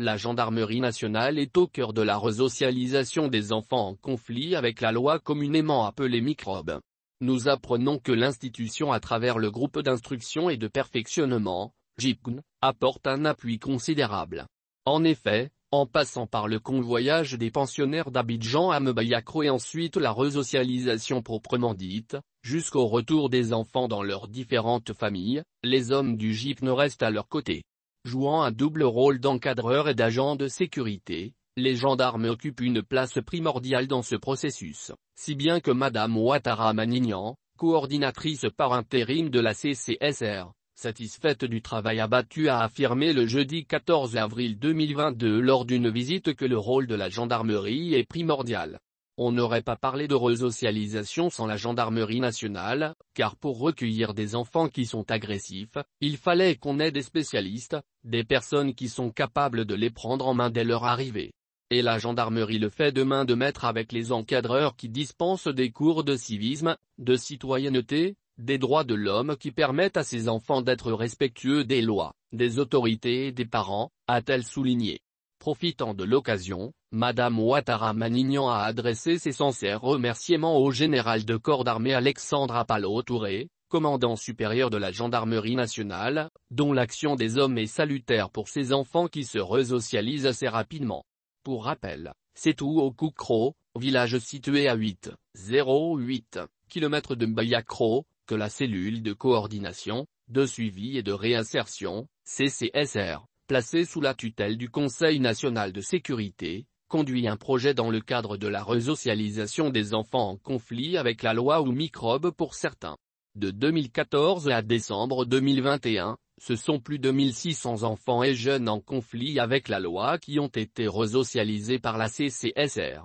La gendarmerie nationale est au cœur de la resocialisation des enfants en conflit avec la loi communément appelée microbe. Nous apprenons que l'institution à travers le groupe d'instruction et de perfectionnement, (GIPN), apporte un appui considérable. En effet, en passant par le convoyage des pensionnaires d'Abidjan à Mebayakro et ensuite la resocialisation proprement dite, jusqu'au retour des enfants dans leurs différentes familles, les hommes du JIPN restent à leur côté. Jouant un double rôle d'encadreur et d'agent de sécurité, les gendarmes occupent une place primordiale dans ce processus, si bien que Madame Ouattara Manignan, coordinatrice par intérim de la CCSR, satisfaite du travail abattu a affirmé le jeudi 14 avril 2022 lors d'une visite que le rôle de la gendarmerie est primordial. On n'aurait pas parlé de resocialisation sans la gendarmerie nationale, car pour recueillir des enfants qui sont agressifs, il fallait qu'on ait des spécialistes, des personnes qui sont capables de les prendre en main dès leur arrivée. Et la gendarmerie le fait de main de maître avec les encadreurs qui dispensent des cours de civisme, de citoyenneté, des droits de l'homme qui permettent à ces enfants d'être respectueux des lois, des autorités et des parents, a-t-elle souligné. Profitant de l'occasion, Madame Ouattara Manignan a adressé ses sincères remerciements au général de corps d'armée Alexandre Apalo Touré, commandant supérieur de la gendarmerie nationale, dont l'action des hommes est salutaire pour ses enfants qui se resocialisent assez rapidement. Pour rappel, c'est tout au Koukro, village situé à 8,08 km de Mbayakro, que la cellule de coordination, de suivi et de réinsertion, CCSR, placé sous la tutelle du Conseil national de sécurité, conduit un projet dans le cadre de la resocialisation des enfants en conflit avec la loi ou microbes pour certains. De 2014 à décembre 2021, ce sont plus de 1600 enfants et jeunes en conflit avec la loi qui ont été resocialisés par la CCSR.